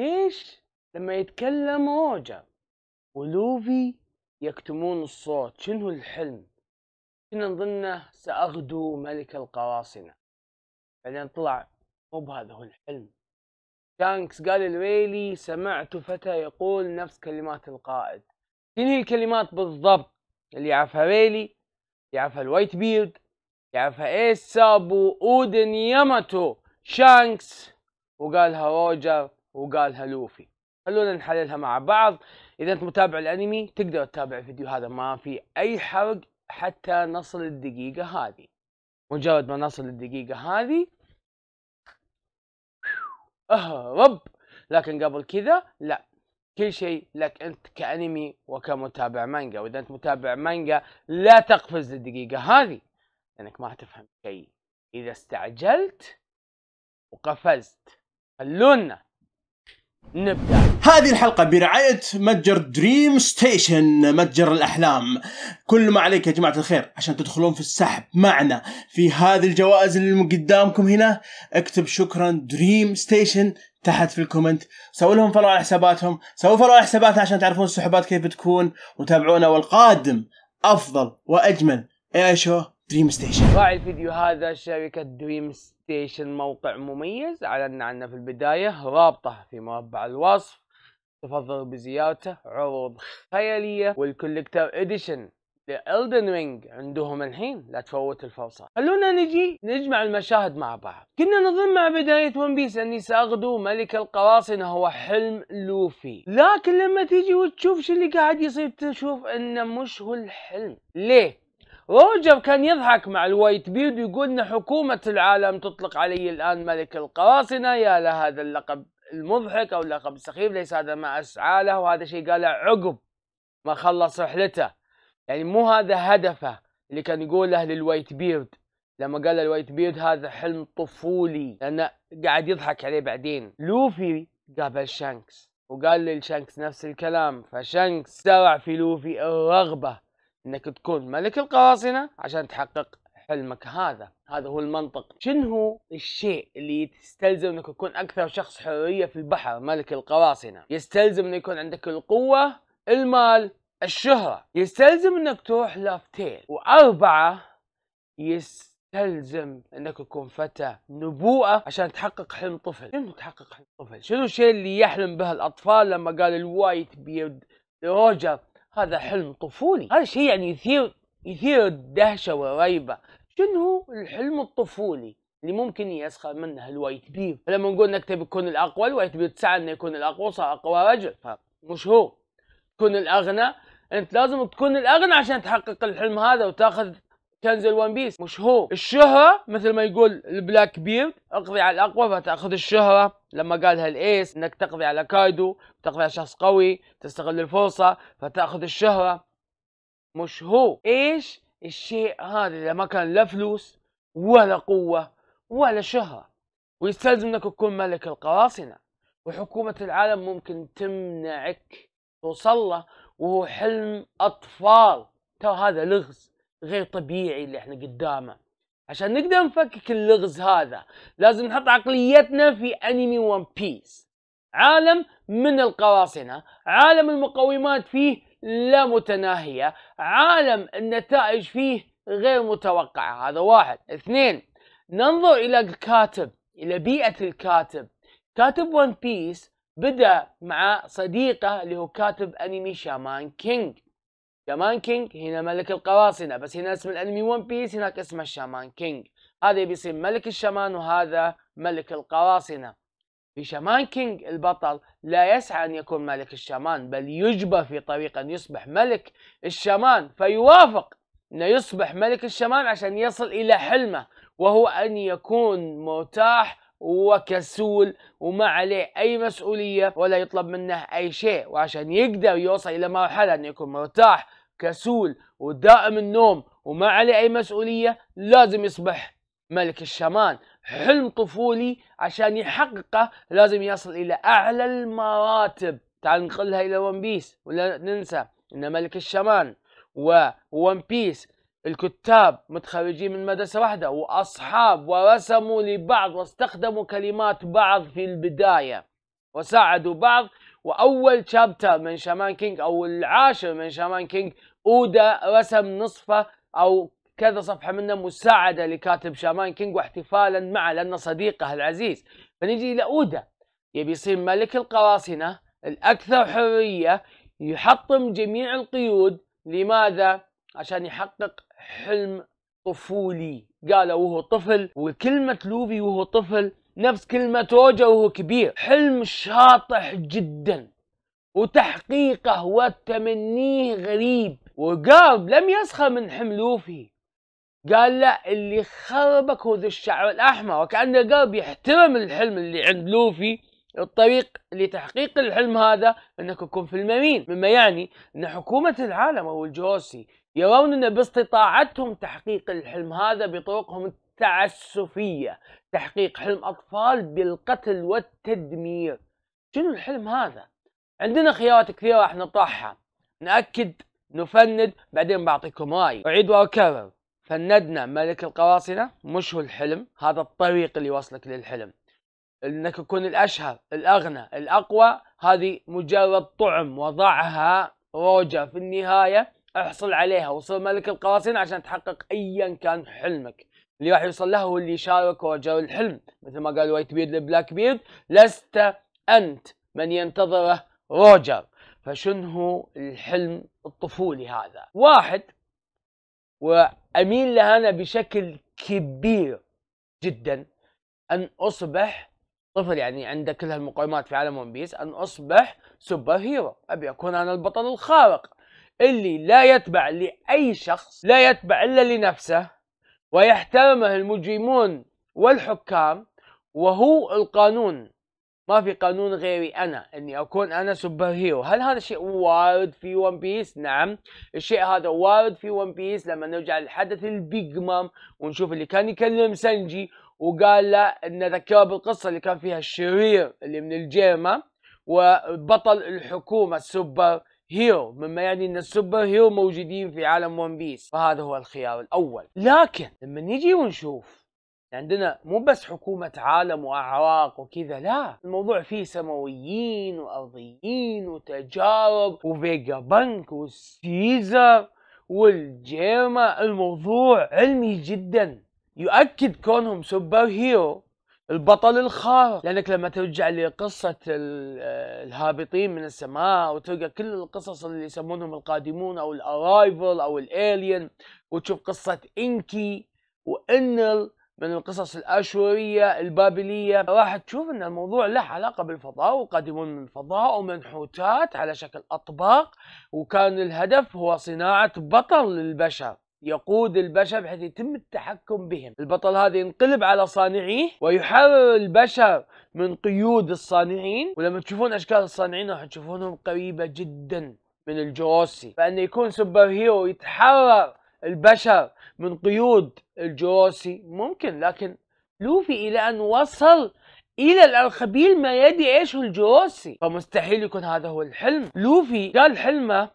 ايش لما يتكلم روجر ولوفي يكتمون الصوت شنو الحلم كنا نظنه سأغدو ملك القراصنة بعدين طلع مو بهذا هو الحلم شانكس قال الويلي سمعت فتى يقول نفس كلمات القائد شنو هي الكلمات بالضبط اللي يعرفها ويلي يعرفها الوايت بيرد يعرفها ايس سابو اودن ياماتو شانكس وقالها روجر وقالها لوفي خلونا نحللها مع بعض اذا انت متابع الانمي تقدر تتابع الفيديو هذا ما في اي حرق حتى نصل الدقيقة هذه مجرد ما نصل الدقيقة هذه اهرب لكن قبل كذا لا كل شيء لك انت كانمي وكمتابع مانجا واذا انت متابع مانجا لا تقفز للدقيقة هذه لانك ما حتفهم شيء اذا استعجلت وقفزت خلونا نبدأ هذه الحلقة برعاية متجر دريم ستيشن متجر الأحلام كل ما عليك يا جماعة الخير عشان تدخلون في السحب معنا في هذه الجوائز اللي قدامكم هنا اكتب شكرا دريم ستيشن تحت في الكومنت سووا لهم فلو على حساباتهم سووا فلو على حساباتنا عشان تعرفون السحبات كيف بتكون وتابعونا والقادم أفضل وأجمل ايشو دريم ستيشن راعي الفيديو هذا شركة دريم ستيشن موقع مميز أعلنا عنه في البداية رابطه في مربع الوصف تفضلوا بزيارته عروض خيالية والكوليكتر اديشن لإلدن رينج عندهم الحين لا تفوت الفرصة خلونا نجي نجمع المشاهد مع بعض كنا نظن مع بداية ون بيس أني سأغدو ملك القراصنة هو حلم لوفي لكن لما تيجي وتشوف شو اللي قاعد يصير تشوف أنه مش هو الحلم ليه؟ روجر كان يضحك مع الوايت بيرد ويقول ان حكومة العالم تطلق علي الان ملك القراصنة يا لهذا اللقب المضحك او اللقب السخيف ليس هذا ما اسعى له وهذا شيء قاله عقب ما خلص رحلته يعني مو هذا هدفه اللي كان يقوله للوايت بيرد لما قال الوايت بيرد هذا حلم طفولي لانه قاعد يضحك عليه بعدين لوفي قابل شانكس وقال للشانكس نفس الكلام فشانكس زرع في لوفي الرغبه انك تكون ملك القراصنه عشان تحقق حلمك هذا هذا هو المنطق شنو هو الشيء اللي يستلزم انك تكون اكثر شخص حريه في البحر ملك القراصنه يستلزم انه يكون عندك القوه المال الشهره يستلزم انك تروح لافتيل واربعه يستلزم انك تكون فتى نبوءه عشان تحقق حلم طفل شنو تحقق حلم طفل شنو الشيء اللي يحلم به الاطفال لما قال الوايت بيرد روجر هذا حلم طفولي هذا شيء يعني يثير يثير الدهشة والريبة شنو الحلم الطفولي اللي ممكن يسخر منه الوايت بير فلما نقول نكتب يكون الأقوى الوايت بير تسعى إنه يكون الأقوى صار أقوى رجل فمش هو تكون الأغنى أنت لازم تكون الأغنى عشان تحقق الحلم هذا وتاخذ تنزل ون بيس مش هو الشهرة مثل ما يقول البلاك بيرد اقضي على الاقوى فتاخذ الشهرة لما قالها الايس انك تقضي على كايدو تقضي على شخص قوي تستغل الفرصة فتاخذ الشهرة مش هو ايش الشيء هذا اذا ما كان لا فلوس ولا قوة ولا شهرة ويستلزم انك تكون ملك القراصنة وحكومة العالم ممكن تمنعك توصل له وهو حلم اطفال ترى هذا لغز غير طبيعي اللي احنا قدامه عشان نقدر نفكك اللغز هذا لازم نحط عقليتنا في انمي ون بيس عالم من القراصنة عالم المقومات فيه لا متناهية عالم النتائج فيه غير متوقعة هذا واحد اثنين ننظر إلى الكاتب إلى بيئة الكاتب كاتب ون بيس بدأ مع صديقه اللي هو كاتب أنمي شامان كينج شامان كينج هنا ملك القراصنة بس هنا اسم الانمي ون بيس هناك اسمه شامان كينج هذا بيصير ملك الشمان وهذا ملك القراصنة في شامان كينج البطل لا يسعى أن يكون ملك الشمان بل يجبر في طريق أن يصبح ملك الشمان فيوافق أنه يصبح ملك الشمان عشان يصل إلى حلمه وهو أن يكون متاح وكسول وما عليه أي مسؤولية ولا يطلب منه أي شيء وعشان يقدر يوصل إلى مرحلة أنه يكون مرتاح كسول ودائم النوم وما عليه أي مسؤولية لازم يصبح ملك الشمال حلم طفولي عشان يحققه لازم يصل إلى أعلى المراتب تعال ننقلها إلى ون بيس ولا ننسى إن ملك الشمال وون بيس الكتاب متخرجين من مدرسة واحدة وأصحاب ورسموا لبعض واستخدموا كلمات بعض في البداية وساعدوا بعض وأول شابتر من شامان كينج أو العاشر من شامان كينج أودا رسم نصفه أو كذا صفحة منه مساعدة لكاتب شامان كينج واحتفالا معه لأنه صديقه العزيز فنجي لأودا يبي يصير ملك القراصنة الأكثر حرية يحطم جميع القيود لماذا؟ عشان يحقق حلم طفولي قاله وهو طفل وكلمة لوفي وهو طفل نفس كلمة توجا وهو كبير حلم شاطح جدا وتحقيقه وتمنيه غريب وقال لم يسخر من حلم لوفي قال لا اللي خربك هو ذو الشعر الأحمر وكأن قلب يحترم الحلم اللي عند لوفي الطريق لتحقيق الحلم هذا أنك تكون في المرين مما يعني أن حكومة العالم أو الجوسي يرون أن باستطاعتهم تحقيق الحلم هذا بطرقهم التعسفية تحقيق حلم أطفال بالقتل والتدمير شنو الحلم هذا؟ عندنا خيارات كثيرة راح نطرحها نأكد نفند بعدين بعطيكم رأي أعيد وأكرر فندنا ملك القراصنة مش هو الحلم هذا الطريق اللي وصلك للحلم انك تكون الاشهر الاغنى الاقوى هذه مجرد طعم وضعها روجا في النهايه احصل عليها وصير ملك القراصنة عشان تحقق ايا كان حلمك اللي راح يوصل له هو اللي شارك وجر الحلم مثل ما قال وايت بيرد لبلاك بيرد لست انت من ينتظره روجر فشنو الحلم الطفولي هذا واحد واميل له انا بشكل كبير جدا ان اصبح طفل يعني عنده كل هالمقومات في عالم ون بيس ان اصبح سوبر هيرو ابي اكون انا البطل الخارق اللي لا يتبع لأي شخص لا يتبع إلا لنفسه ويحترمه المجرمون والحكام وهو القانون ما في قانون غيري انا اني اكون انا سوبر هيرو هل هذا الشيء وارد في ون بيس نعم الشيء هذا وارد في ون بيس لما نرجع لحدث البيج مام ونشوف اللي كان يكلم سنجي وقال له ان ذكره بالقصه اللي كان فيها الشرير اللي من الجيرمه وبطل الحكومه السوبر هيرو مما يعني ان السوبر هيرو موجودين في عالم ون بيس فهذا هو الخيار الاول لكن لما نجي ونشوف عندنا مو بس حكومة عالم وأعراق وكذا لا الموضوع فيه سماويين وأرضيين وتجارب وفيجا بنك والسيزر والجيرما الموضوع علمي جدا يؤكد كونهم سوبر هيرو البطل الخارق لانك لما ترجع لقصه آه، الهابطين من السماء وتلقى كل القصص اللي يسمونهم القادمون او الارايفل او الالين وتشوف قصه انكي وانل من القصص الاشوريه البابليه راح تشوف ان الموضوع له علاقه بالفضاء وقادمون من الفضاء ومنحوتات على شكل اطباق وكان الهدف هو صناعه بطل للبشر يقود البشر بحيث يتم التحكم بهم البطل هذا ينقلب على صانعيه ويحرر البشر من قيود الصانعين ولما تشوفون أشكال الصانعين راح تشوفونهم قريبة جدا من الجروسي فأنه يكون سوبر هيرو يتحرر البشر من قيود الجروسي ممكن لكن لوفي إلى أن وصل الى الارخبيل ما يدري ايش هو الجوسي فمستحيل يكون هذا هو الحلم لوفي قال حلمه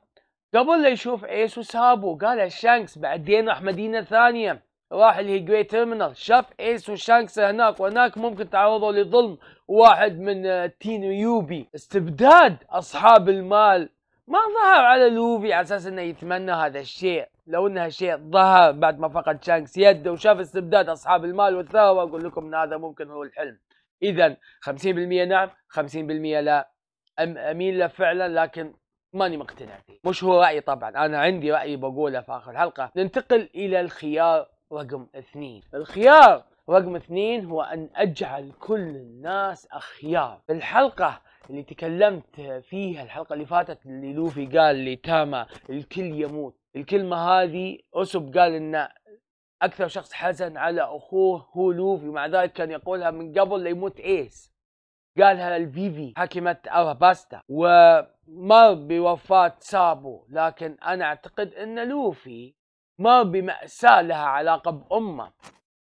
قبل لا يشوف ايس وسابو قالها شانكس بعدين راح مدينه ثانيه راح اللي هي جريت تيرمينال شاف ايس وشانكس هناك وهناك ممكن تعرضوا لظلم واحد من آه، تين يوبي استبداد اصحاب المال ما ظهر على لوفي على اساس انه يتمنى هذا الشيء لو انها شيء ظهر بعد ما فقد شانكس يده وشاف استبداد اصحاب المال والثروه اقول لكم ان هذا ممكن هو الحلم اذا 50% نعم 50% لا اميل له فعلا لكن ماني مقتنع فيه مش هو رأيي طبعا أنا عندي رأيي بقوله في آخر الحلقة ننتقل إلى الخيار رقم اثنين الخيار رقم اثنين هو أن أجعل كل الناس أخيار في الحلقة اللي تكلمت فيها الحلقة اللي فاتت اللي لوفي قال لتاما الكل يموت الكلمة هذه أسب قال إن أكثر شخص حزن على أخوه هو لوفي مع ذلك كان يقولها من قبل ليموت إيس قالها البيبي حكمت أراباستا ومر بوفاة سابو لكن أنا أعتقد أن لوفي مر بمأساة لها علاقة بأمه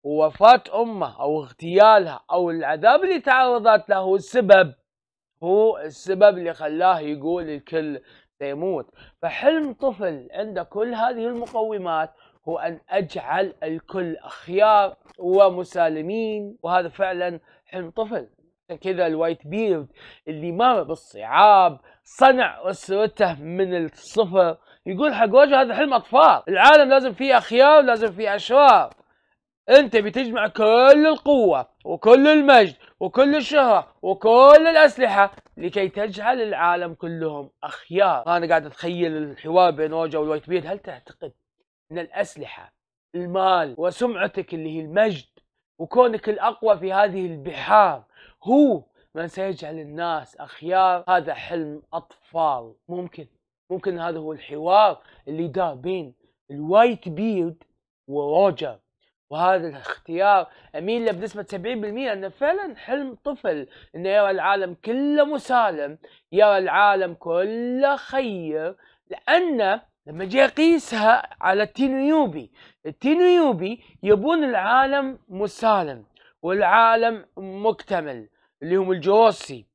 ووفاة أمه أو اغتيالها أو العذاب اللي تعرضت له هو السبب هو السبب اللي خلاه يقول الكل سيموت فحلم طفل عنده كل هذه المقومات هو أن أجعل الكل أخيار ومسالمين وهذا فعلا حلم طفل كذا الوايت بيرد اللي مر بالصعاب صنع أسرته من الصفر يقول حق وجه هذا حلم أطفال العالم لازم فيه أخيار لازم فيه أشرار أنت بتجمع كل القوة وكل المجد وكل الشهرة وكل الأسلحة لكي تجعل العالم كلهم أخيار أنا قاعد أتخيل الحوار بين أوجا والوايت بيرد هل تعتقد أن الأسلحة المال وسمعتك اللي هي المجد وكونك الأقوى في هذه البحار هو من سيجعل الناس أخيار هذا حلم أطفال ممكن ممكن هذا هو الحوار اللي دار بين الوايت بيرد وروجر وهذا الاختيار اميل له بنسبه 70% انه فعلا حلم طفل انه يرى العالم كله مسالم يرى العالم كله خير لانه لما جاء يقيسها على التينيوبي يوبي يبون العالم مسالم والعالم مكتمل اللي هم الجوسي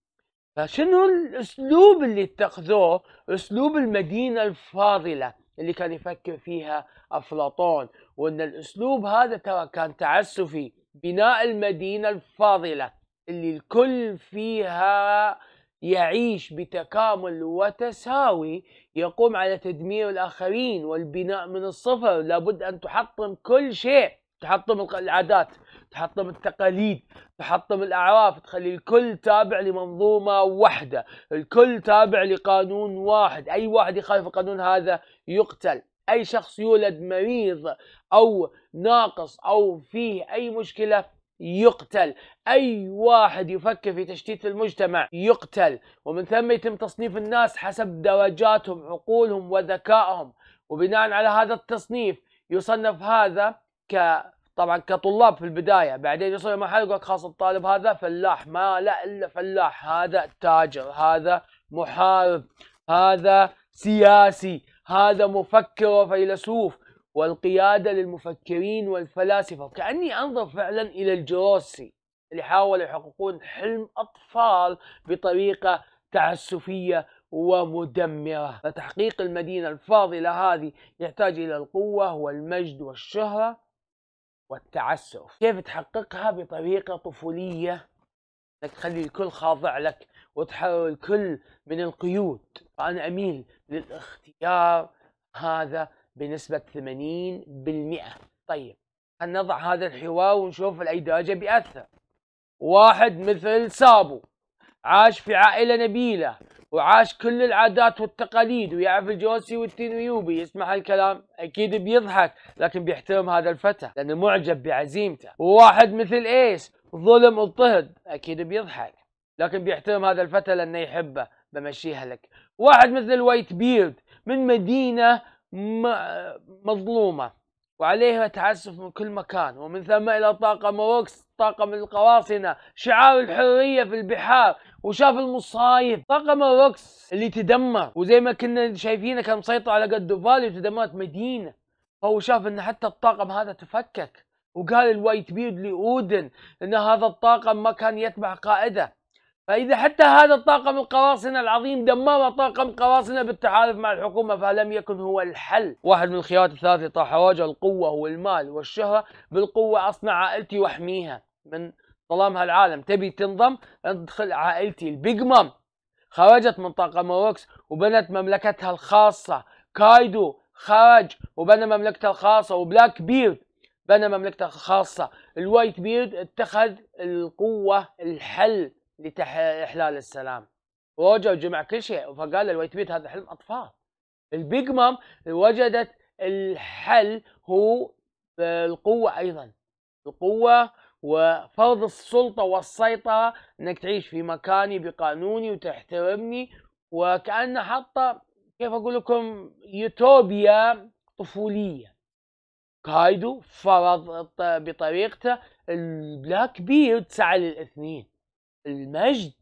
فشنو الاسلوب اللي اتخذوه اسلوب المدينه الفاضله اللي كان يفكر فيها افلاطون وان الاسلوب هذا ترى كان تعسفي بناء المدينه الفاضله اللي الكل فيها يعيش بتكامل وتساوي يقوم على تدمير الاخرين والبناء من الصفر لابد ان تحطم كل شيء تحطم العادات تحطم التقاليد تحطم الاعراف تخلي الكل تابع لمنظومه واحده الكل تابع لقانون واحد اي واحد يخالف القانون هذا يقتل اي شخص يولد مريض او ناقص او فيه اي مشكله يقتل اي واحد يفكر في تشتيت المجتمع يقتل ومن ثم يتم تصنيف الناس حسب درجاتهم عقولهم وذكائهم وبناء على هذا التصنيف يصنف هذا ك طبعا كطلاب في البدايه بعدين يوصل لمرحله يقول خلاص الطالب هذا فلاح ما لا الا فلاح هذا تاجر هذا محارب هذا سياسي هذا مفكر وفيلسوف والقياده للمفكرين والفلاسفه وكاني انظر فعلا الى الجروسي اللي حاولوا يحققون حلم اطفال بطريقه تعسفيه ومدمره فتحقيق المدينه الفاضله هذه يحتاج الى القوه والمجد والشهره والتعسف كيف تحققها بطريقة طفولية انك تخلي الكل خاضع لك وتحرر الكل من القيود فأنا أميل للاختيار هذا بنسبة 80% طيب خلينا نضع هذا الحوار ونشوف لأي درجة بيأثر واحد مثل سابو عاش في عائلة نبيلة وعاش كل العادات والتقاليد ويعرف الجوسي والتنويوبي يسمع هالكلام اكيد بيضحك لكن بيحترم هذا الفتى لانه معجب بعزيمته وواحد مثل ايس ظلم اضطهد اكيد بيضحك لكن بيحترم هذا الفتى لانه يحبه بمشيها لك واحد مثل الوايت بيرد من مدينة مظلومة وعليها تعسف من كل مكان ومن ثم إلى طاقم روكس طاقم القواصنة شعار الحرية في البحار وشاف المصايب طاقم الرقص اللي تدمر وزي ما كنا شايفينه كان مسيطر على قد فالي وتدمرت مدينة فهو شاف ان حتى الطاقم هذا تفكك وقال الوايت بيرد لأودن ان هذا الطاقم ما كان يتبع قائده فإذا حتى هذا الطاقم القراصنة العظيم دمر طاقم قراصنة بالتحالف مع الحكومة فلم يكن هو الحل واحد من الخيارات الثلاثة طاح واجه القوة والمال والشهرة بالقوة أصنع عائلتي وأحميها من ظلام هالعالم تبي تنضم ادخل عائلتي البيج مام خرجت من طاقم روكس وبنت مملكتها الخاصة كايدو خرج وبنى مملكته الخاصة وبلاك بيرد بنى مملكته الخاصة الوايت بيرد اتخذ القوة الحل لإحلال السلام ورجع جمع كل شيء فقال الوايت بيرد هذا حلم أطفال البيج مام وجدت الحل هو آه، القوة أيضا القوة وفرض السلطة والسيطرة انك تعيش في مكاني بقانوني وتحترمني وكأنه حاطة كيف اقول لكم يوتوبيا طفولية كايدو فرض بطريقته البلاك بيرد سعى للاثنين المجد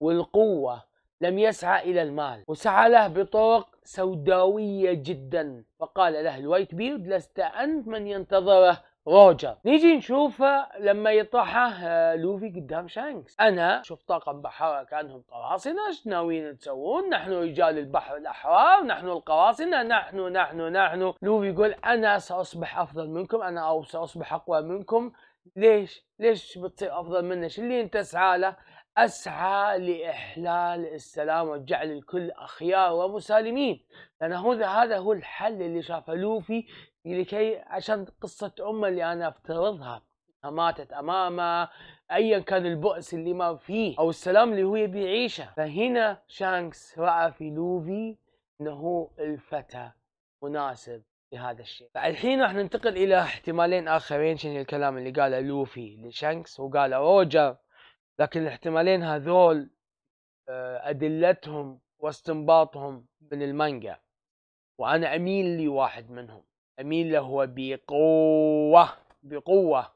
والقوة لم يسعى إلى المال وسعى له بطرق سوداوية جدا فقال له الوايت بيرد لست أنت من ينتظره روجر نيجي نشوف آه، لما يطرحه آه، لوفي قدام شانكس انا شوف طاقم بحارة كانهم قراصنة ايش ناويين تسوون نحن رجال البحر الاحرار نحن القراصنة نحن نحن نحن لوفي يقول انا ساصبح افضل منكم انا او ساصبح اقوى منكم ليش ليش بتصير افضل منا؟ شو اللي انت تسعى له اسعى لاحلال السلام وجعل الكل اخيار ومسالمين لان هذا هذا هو الحل اللي شافه لوفي لكي عشان قصه امه اللي انا افترضها ماتت امامه ايا كان البؤس اللي ما فيه او السلام اللي هو يبي يعيشه فهنا شانكس راى في لوفي انه الفتى مناسب لهذا الشيء فالحين راح ننتقل الى احتمالين اخرين شنو الكلام اللي قاله لوفي لشانكس وقاله روجر لكن الاحتمالين هذول آه، أدلتهم واستنباطهم من المانجا وأنا أميل لواحد منهم أميل له بقوة بقوة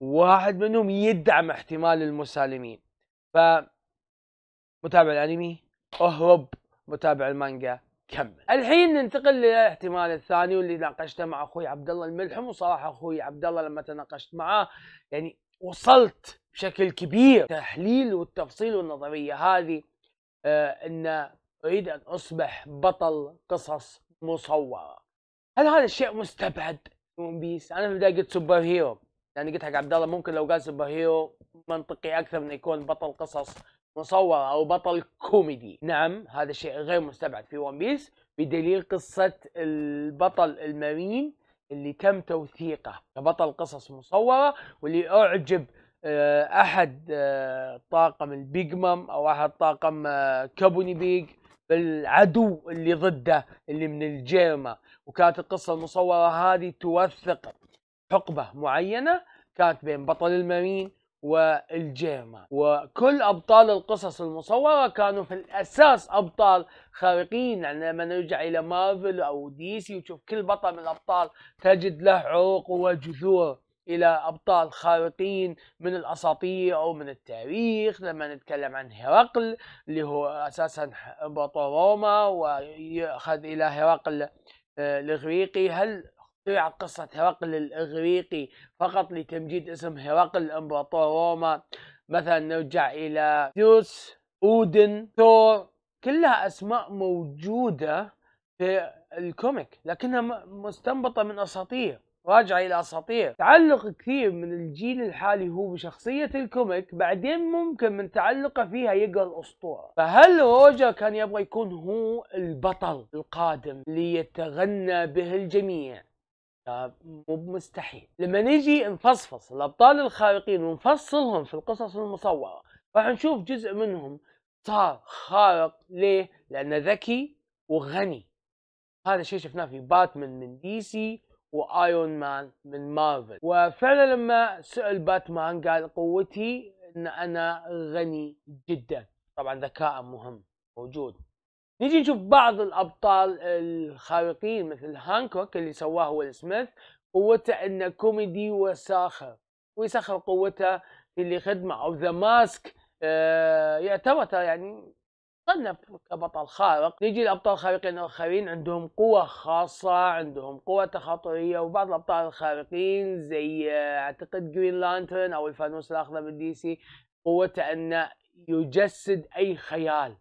واحد منهم يدعم احتمال المسالمين ف متابع الأنمي اهرب متابع المانجا كمل الحين ننتقل للاحتمال الثاني واللي ناقشته مع اخوي عبد الله الملحم وصراحه اخوي عبد الله لما تناقشت معاه يعني وصلت بشكل كبير تحليل والتفصيل والنظريه هذه آه ان اريد ان اصبح بطل قصص مصوره هل هذا الشيء مستبعد ون بيس انا في البدايه قلت سوبر هيرو لاني يعني قلت حق عبد الله ممكن لو قال سوبر هيرو منطقي اكثر من يكون بطل قصص مصورة أو بطل كوميدي نعم هذا شيء غير مستبعد في ون بيس بدليل قصة البطل المرين اللي تم توثيقه كبطل قصص مصورة واللي أعجب آه، أحد آه، طاقم البيج مام أو أحد طاقم آه، كابوني بيج بالعدو اللي ضده اللي من الجيرما وكانت القصة المصورة هذه توثق حقبة معينة كانت بين بطل المارين والجيمة وكل أبطال القصص المصورة كانوا في الأساس أبطال خارقين يعني لما نرجع إلى مارفل أو دي سي وتشوف كل بطل من الأبطال تجد له عروق وجذور إلى أبطال خارقين من الأساطير أو من التاريخ لما نتكلم عن هرقل اللي هو أساسا إمبراطور روما ويأخذ إلى هرقل آه، الإغريقي هل عن قصة هرقل الإغريقي فقط لتمجيد اسم هرقل إمبراطور روما مثلا نرجع إلى زيوس أودن ثور كلها أسماء موجودة في الكوميك لكنها مستنبطة من أساطير راجعة إلى أساطير تعلق كثير من الجيل الحالي هو بشخصية الكوميك بعدين ممكن من تعلقه فيها يقرأ الأسطورة فهل روجر كان يبغى يكون هو البطل القادم ليتغنى به الجميع مو مستحيل لما نيجي نفصفص الابطال الخارقين ونفصلهم في القصص المصوره راح نشوف جزء منهم صار خارق ليه؟ لانه ذكي وغني هذا الشيء شفناه في باتمان من دي سي وايرون مان من مارفل وفعلا لما سال باتمان قال قوتي ان انا غني جدا طبعا ذكاء مهم موجود نجي نشوف بعض الابطال الخارقين مثل هانكوك اللي سواه ويل سميث قوته انه كوميدي وساخر ويسخر قوته اللي خدمه او ذا آه، ماسك يعتبر يعني صنف كبطل خارق نجي الابطال الخارقين الاخرين عندهم قوة خاصة عندهم قوة تخاطرية وبعض الابطال الخارقين زي آه، اعتقد جرين لانترن او الفانوس الاخضر بالدي سي قوته انه يجسد اي خيال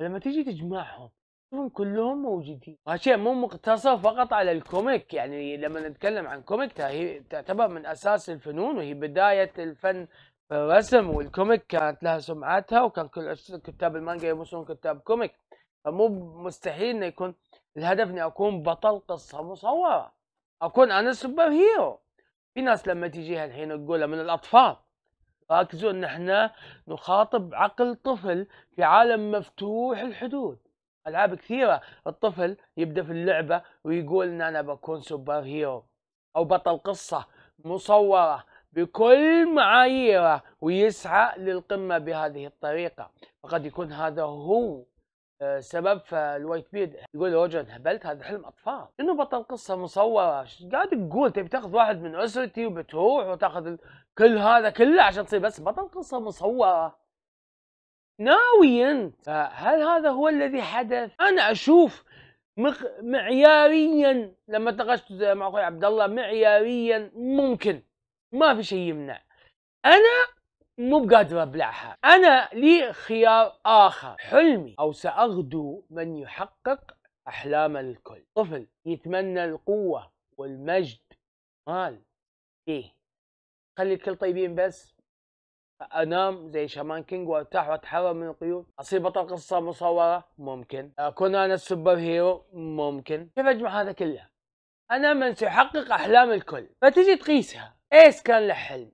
لما تيجي تجمعهم تشوفهم كلهم موجودين هالشيء مو مقتصر فقط على الكوميك يعني لما نتكلم عن كوميك هي تعتبر من اساس الفنون وهي بدايه الفن الرسم والكوميك كانت لها سمعتها وكان كل كتاب المانجا يبصون كتاب كوميك فمو مستحيل انه يكون الهدف اني اكون بطل قصه مصوره اكون انا سوبر هيرو في ناس لما تجيها الحين تقولها من الاطفال ركزوا ان احنا نخاطب عقل طفل في عالم مفتوح الحدود العاب كثيره الطفل يبدا في اللعبه ويقول ان انا بكون سوبر هيرو او بطل قصه مصوره بكل معاييره ويسعى للقمه بهذه الطريقه فقد يكون هذا هو سبب فالوايت بيد يقول روجر هبلت هذا حلم اطفال انه بطل قصه مصوره قاعد تقول تبي تاخذ واحد من اسرتي وبتروح وتاخذ كل هذا كله عشان تصير بس بطل قصه مصوره ناويا فهل هذا هو الذي حدث انا اشوف مخ... معياريا لما تناقشت مع اخوي عبد الله معياريا ممكن ما في شيء يمنع انا مو بقادر ابلعها انا لي خيار اخر حلمي او ساغدو من يحقق احلام الكل طفل يتمنى القوه والمجد مال ايه خلي الكل طيبين بس انام زي شامان كينج وارتاح واتحرر من القيود اصير بطل قصه مصوره ممكن اكون انا السوبر هيرو ممكن كيف اجمع هذا كله انا من سيحقق احلام الكل فتجي تقيسها ايش كان له حلم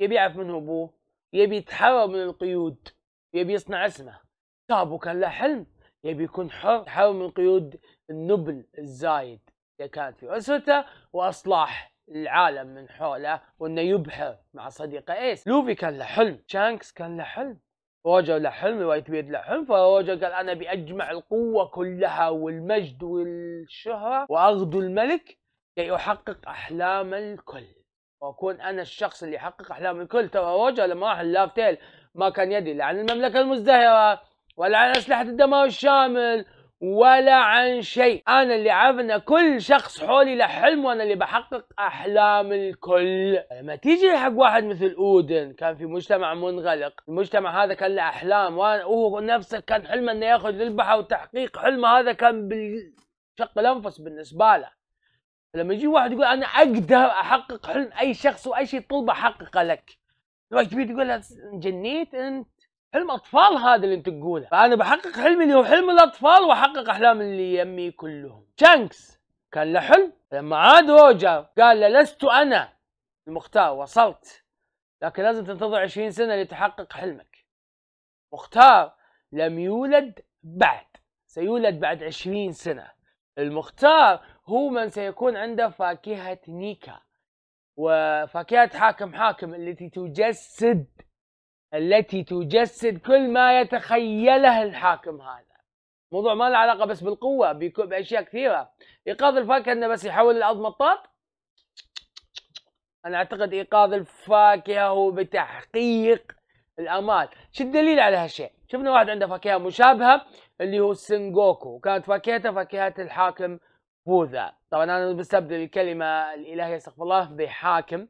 يبي يعرف من ابوه يبي يتحرر من القيود يبي يصنع اسمه تابو كان له حلم يبي يكون حر يتحرر من قيود النبل الزايد اللي كانت في اسرته واصلاح العالم من حوله وانه يبحر مع صديقه ايس لوفي كان له حلم شانكس كان له حلم روجر له حلم وايت بيد له حلم فروجر قال انا بأجمع القوه كلها والمجد والشهره واغدو الملك كي احقق احلام الكل واكون انا الشخص اللي يحقق احلام الكل توجه راح اللافتيل ما كان يدري لا عن المملكه المزدهره ولا عن اسلحه الدمار الشامل ولا عن شيء انا اللي عارف ان كل شخص حولي له حلم وانا اللي بحقق احلام الكل لما تيجي حق واحد مثل اودن كان في مجتمع منغلق المجتمع هذا كان له احلام وهو نفسه كان حلمه انه ياخذ للبحر وتحقيق حلمه هذا كان بشق الانفس بالنسبه له لما يجي واحد يقول انا اقدر احقق حلم اي شخص واي شيء طلبه احققه لك واحد كبير تقول له جنيت انت حلم اطفال هذا اللي انت تقوله فانا بحقق حلمي اللي هو حلم الاطفال واحقق احلام اللي يمي كلهم شانكس كان له حلم لما عاد روجر قال له لست انا المختار وصلت لكن لازم تنتظر 20 سنه لتحقق حلمك مختار لم يولد بعد سيولد بعد 20 سنه المختار هو من سيكون عنده فاكهة نيكا وفاكهة حاكم حاكم التي تجسد التي تجسد كل ما يتخيله الحاكم هذا موضوع ما له علاقة بس بالقوة بأشياء كثيرة إيقاظ الفاكهة أنه بس يحول الأرض مطاط أنا أعتقد إيقاظ الفاكهة هو بتحقيق الامال شو الدليل على هالشيء شفنا واحد عنده فاكهه مشابهه اللي هو السنجوكو كانت فاكهته فاكهه الحاكم بوذا طبعا انا بستبدل الكلمه الالهيه استغفر الله بحاكم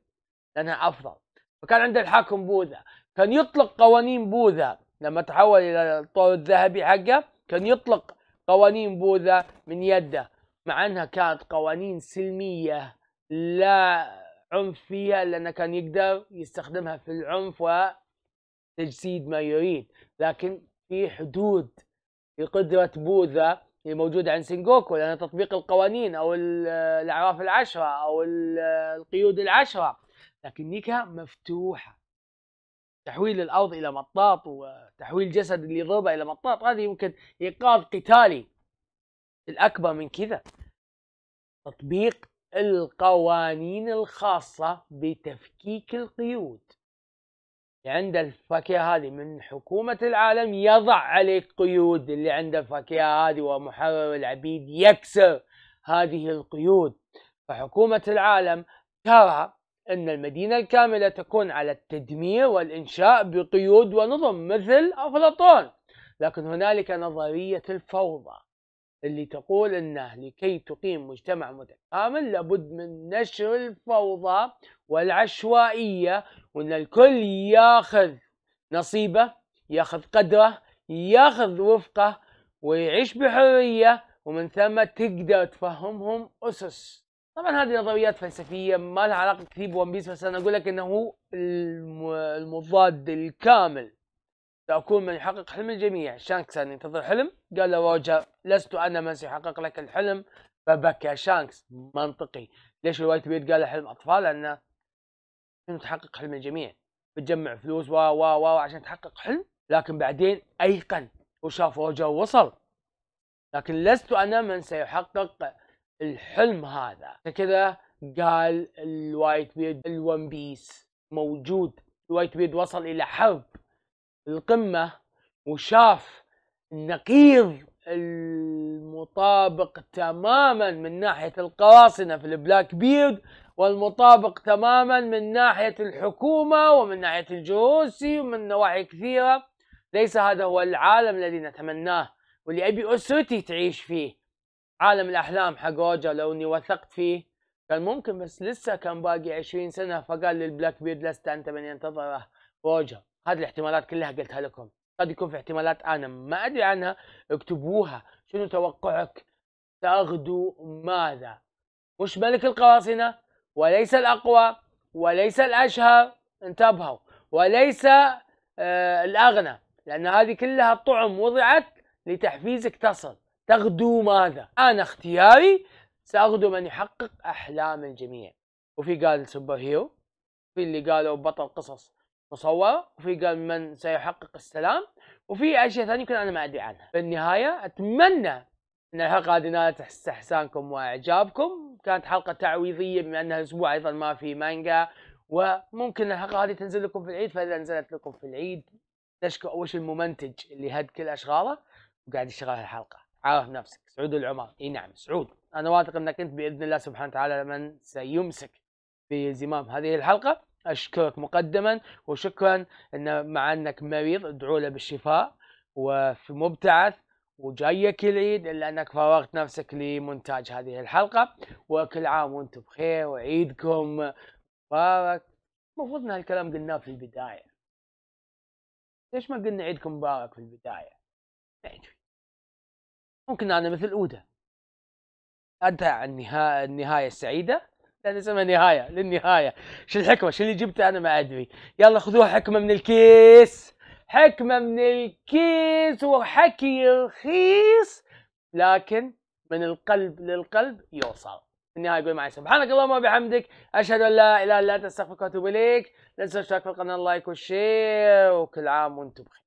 لانها افضل فكان عند الحاكم بوذا كان يطلق قوانين بوذا لما تحول الى الطور الذهبي حقه كان يطلق قوانين بوذا من يده مع انها كانت قوانين سلميه لا عنف فيها لانه كان يقدر يستخدمها في العنف وتجسيد ما يريد لكن في حدود لقدره بوذا اللي موجوده عند سنجوكو لان تطبيق القوانين او الاعراف العشره او القيود العشره لكن نيكا مفتوحه تحويل الارض الى مطاط وتحويل جسد اللي ضربه الى مطاط هذه يمكن ايقاظ قتالي الاكبر من كذا تطبيق القوانين الخاصه بتفكيك القيود عند الفاكهه هذه من حكومه العالم يضع عليك قيود اللي عنده الفاكهه هذه ومحرر العبيد يكسر هذه القيود فحكومه العالم ترى ان المدينه الكامله تكون على التدمير والانشاء بقيود ونظم مثل افلاطون لكن هنالك نظريه الفوضى اللي تقول انه لكي تقيم مجتمع متكامل لابد من نشر الفوضى والعشوائيه وان الكل ياخذ نصيبه ياخذ قدره ياخذ وفقه ويعيش بحريه ومن ثم تقدر تفهمهم اسس طبعا هذه نظريات فلسفيه ما لها علاقه كثير بون بيس بس انا اقول لك انه المضاد الكامل سأكون من يحقق حلم الجميع شانكس أن ينتظر حلم قال له روجر لست أنا من سيحقق لك الحلم فبكى شانكس منطقي ليش الوايت بيت قال له حلم أطفال لأنه تحقق حلم الجميع بتجمع فلوس و و و عشان تحقق حلم لكن بعدين أيقن وشاف روجر وصل لكن لست أنا من سيحقق الحلم هذا كذا قال الوايت بيد الون بيس موجود الوايت بيد وصل إلى حرب القمة وشاف النقيض المطابق تماما من ناحية القراصنة في البلاك بيرد والمطابق تماما من ناحية الحكومة ومن ناحية الجوسي ومن نواحي كثيرة ليس هذا هو العالم الذي نتمناه واللي أبي أسرتي تعيش فيه عالم الأحلام حق روجر لو أني وثقت فيه كان ممكن بس لسه كان باقي 20 سنة فقال للبلاك بيرد لست أنت من ينتظره روجر هذه الاحتمالات كلها قلتها لكم قد يكون في احتمالات انا ما ادري عنها اكتبوها شنو توقعك تغدو ماذا مش ملك القراصنة وليس الأقوى وليس الأشهر انتبهوا وليس آه الأغنى لأن هذه كلها طعم وضعت لتحفيزك تصل تغدو ماذا أنا اختياري سأغدو من يحقق أحلام الجميع وفي قال سوبر هيرو في اللي قالوا بطل قصص مصوره وفي قال من سيحقق السلام وفي اشياء ثانيه يمكن انا ما ادري عنها بالنهايه اتمنى ان الحلقه هذه نالت استحسانكم واعجابكم كانت حلقه تعويضيه بما انها اسبوع ايضا ما في مانجا وممكن الحلقه هذه تنزل لكم في العيد فاذا نزلت لكم في العيد نشكر اول شيء الممنتج اللي هد كل اشغاله وقاعد يشتغل الحلقه عارف نفسك سعود العمر اي نعم سعود انا واثق انك انت باذن الله سبحانه وتعالى من سيمسك بزمام هذه الحلقه أشكرك مقدما وشكرا أن مع أنك مريض ادعو له بالشفاء وفي مبتعث وجايك العيد إلا أنك فرغت نفسك لمونتاج هذه الحلقة وكل عام وأنتم بخير وعيدكم مبارك المفروض أن هالكلام قلناه في البداية ليش ما قلنا عيدكم مبارك في البداية؟ ممكن أنا مثل اودا أدعى النهاية السعيدة هذا اسمها نهايه للنهايه شو الحكمه شو اللي جبته انا ما ادري يلا خذوها حكمه من الكيس حكمه من الكيس وحكي رخيص لكن من القلب للقلب يوصل في النهايه يقول معي سبحانك اللهم وبحمدك اشهد ان لا اله الا انت استغفرك واتوب اليك لا تنسى الاشتراك في القناه اللايك والشير وكل عام وانتم بخير